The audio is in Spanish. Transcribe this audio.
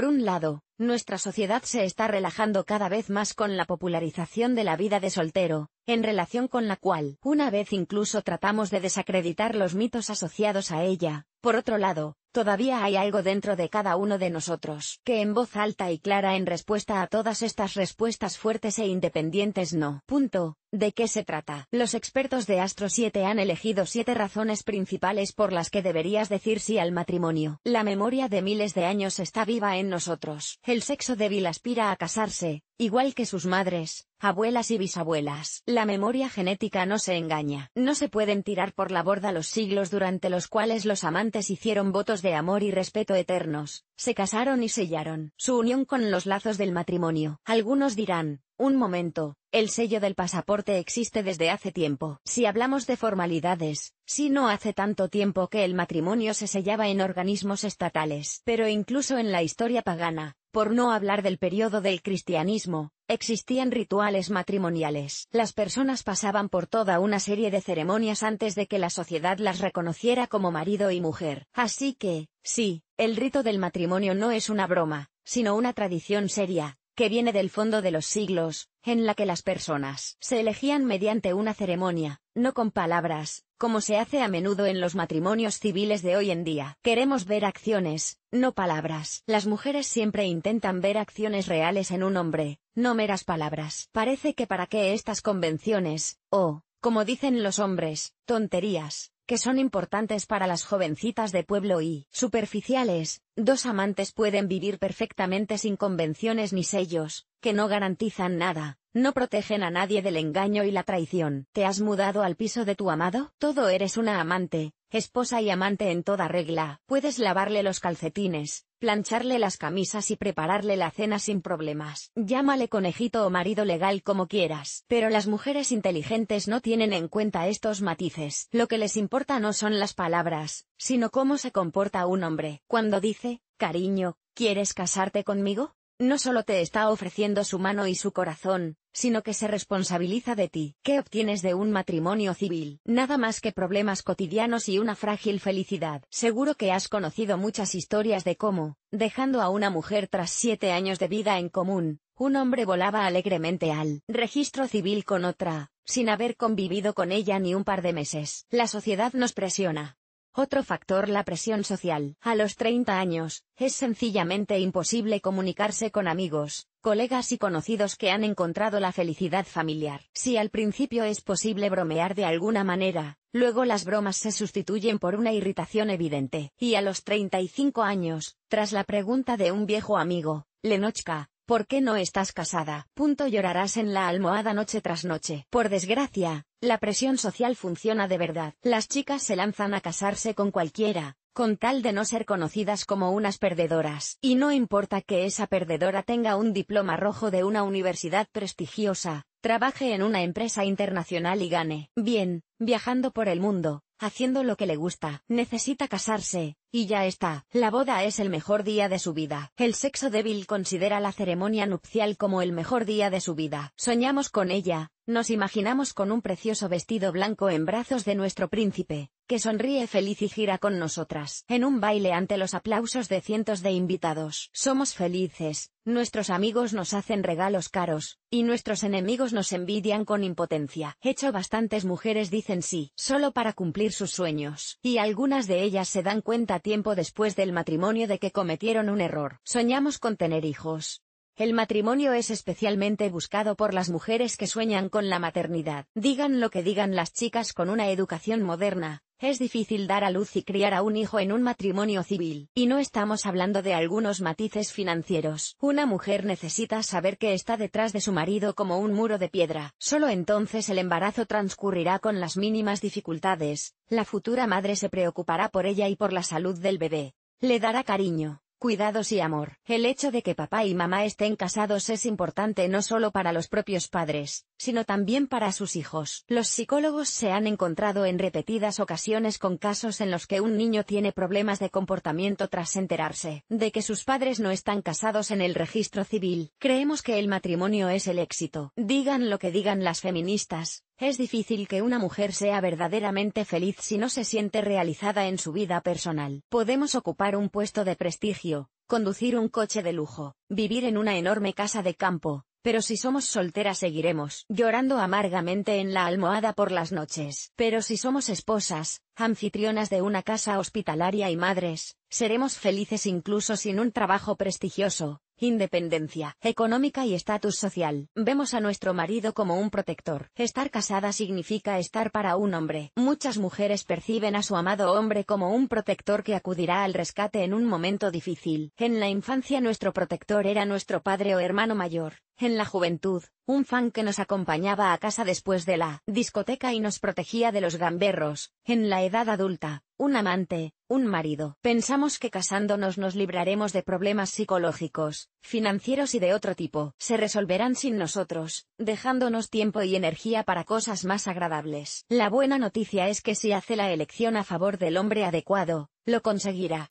Por un lado, nuestra sociedad se está relajando cada vez más con la popularización de la vida de soltero, en relación con la cual una vez incluso tratamos de desacreditar los mitos asociados a ella. Por otro lado, Todavía hay algo dentro de cada uno de nosotros, que en voz alta y clara en respuesta a todas estas respuestas fuertes e independientes no. Punto. ¿De qué se trata? Los expertos de Astro 7 han elegido siete razones principales por las que deberías decir sí al matrimonio. La memoria de miles de años está viva en nosotros. El sexo débil aspira a casarse, igual que sus madres, abuelas y bisabuelas. La memoria genética no se engaña. No se pueden tirar por la borda los siglos durante los cuales los amantes hicieron votos de amor y respeto eternos, se casaron y sellaron su unión con los lazos del matrimonio. Algunos dirán, un momento, el sello del pasaporte existe desde hace tiempo. Si hablamos de formalidades, si no hace tanto tiempo que el matrimonio se sellaba en organismos estatales. Pero incluso en la historia pagana, por no hablar del periodo del cristianismo, existían rituales matrimoniales. Las personas pasaban por toda una serie de ceremonias antes de que la sociedad las reconociera como marido y mujer. Así que, sí, el rito del matrimonio no es una broma, sino una tradición seria, que viene del fondo de los siglos, en la que las personas se elegían mediante una ceremonia, no con palabras, como se hace a menudo en los matrimonios civiles de hoy en día. Queremos ver acciones, no palabras. Las mujeres siempre intentan ver acciones reales en un hombre, no meras palabras. Parece que para qué estas convenciones, o, como dicen los hombres, tonterías, que son importantes para las jovencitas de pueblo y superficiales, dos amantes pueden vivir perfectamente sin convenciones ni sellos, que no garantizan nada, no protegen a nadie del engaño y la traición. ¿Te has mudado al piso de tu amado? Todo eres una amante, esposa y amante en toda regla. Puedes lavarle los calcetines, plancharle las camisas y prepararle la cena sin problemas. Llámale conejito o marido legal como quieras. Pero las mujeres inteligentes no tienen en cuenta estos matices. Lo que les importa no son las palabras, sino cómo se comporta un hombre. Cuando dice, cariño, ¿quieres casarte conmigo? No solo te está ofreciendo su mano y su corazón, sino que se responsabiliza de ti. ¿Qué obtienes de un matrimonio civil? Nada más que problemas cotidianos y una frágil felicidad. Seguro que has conocido muchas historias de cómo, dejando a una mujer tras siete años de vida en común, un hombre volaba alegremente al registro civil con otra, sin haber convivido con ella ni un par de meses. La sociedad nos presiona otro factor la presión social. A los 30 años, es sencillamente imposible comunicarse con amigos, colegas y conocidos que han encontrado la felicidad familiar. Si al principio es posible bromear de alguna manera, luego las bromas se sustituyen por una irritación evidente. Y a los 35 años, tras la pregunta de un viejo amigo, Lenochka, ¿Por qué no estás casada? Punto llorarás en la almohada noche tras noche. Por desgracia, la presión social funciona de verdad. Las chicas se lanzan a casarse con cualquiera, con tal de no ser conocidas como unas perdedoras. Y no importa que esa perdedora tenga un diploma rojo de una universidad prestigiosa, trabaje en una empresa internacional y gane bien, viajando por el mundo, haciendo lo que le gusta. Necesita casarse, y ya está, la boda es el mejor día de su vida. El sexo débil considera la ceremonia nupcial como el mejor día de su vida. Soñamos con ella, nos imaginamos con un precioso vestido blanco en brazos de nuestro príncipe, que sonríe feliz y gira con nosotras. En un baile ante los aplausos de cientos de invitados. Somos felices, nuestros amigos nos hacen regalos caros, y nuestros enemigos nos envidian con impotencia. Hecho bastantes mujeres dicen sí, solo para cumplir sus sueños. Y algunas de ellas se dan cuenta tiempo después del matrimonio de que cometieron un error. Soñamos con tener hijos. El matrimonio es especialmente buscado por las mujeres que sueñan con la maternidad. Digan lo que digan las chicas con una educación moderna, es difícil dar a luz y criar a un hijo en un matrimonio civil. Y no estamos hablando de algunos matices financieros. Una mujer necesita saber que está detrás de su marido como un muro de piedra. Solo entonces el embarazo transcurrirá con las mínimas dificultades. La futura madre se preocupará por ella y por la salud del bebé. Le dará cariño, Cuidados y amor. El hecho de que papá y mamá estén casados es importante no solo para los propios padres, sino también para sus hijos. Los psicólogos se han encontrado en repetidas ocasiones con casos en los que un niño tiene problemas de comportamiento tras enterarse de que sus padres no están casados en el registro civil. Creemos que el matrimonio es el éxito. Digan lo que digan las feministas, es difícil que una mujer sea verdaderamente feliz si no se siente realizada en su vida personal. Podemos ocupar un puesto de prestigio, conducir un coche de lujo, vivir en una enorme casa de campo, pero si somos solteras seguiremos llorando amargamente en la almohada por las noches. Pero si somos esposas, anfitrionas de una casa hospitalaria y madres, seremos felices incluso sin un trabajo prestigioso, Independencia, económica y estatus social. Vemos a nuestro marido como un protector. Estar casada significa estar para un hombre. Muchas mujeres perciben a su amado hombre como un protector que acudirá al rescate en un momento difícil. En la infancia nuestro protector era nuestro padre o hermano mayor. En la juventud, un fan que nos acompañaba a casa después de la discoteca y nos protegía de los gamberros. En la edad adulta, un amante, un marido. Pensamos que casándonos nos libraremos de problemas psicológicos, financieros y de otro tipo. Se resolverán sin nosotros, dejándonos tiempo y energía para cosas más agradables. La buena noticia es que si hace la elección a favor del hombre adecuado, lo conseguirá.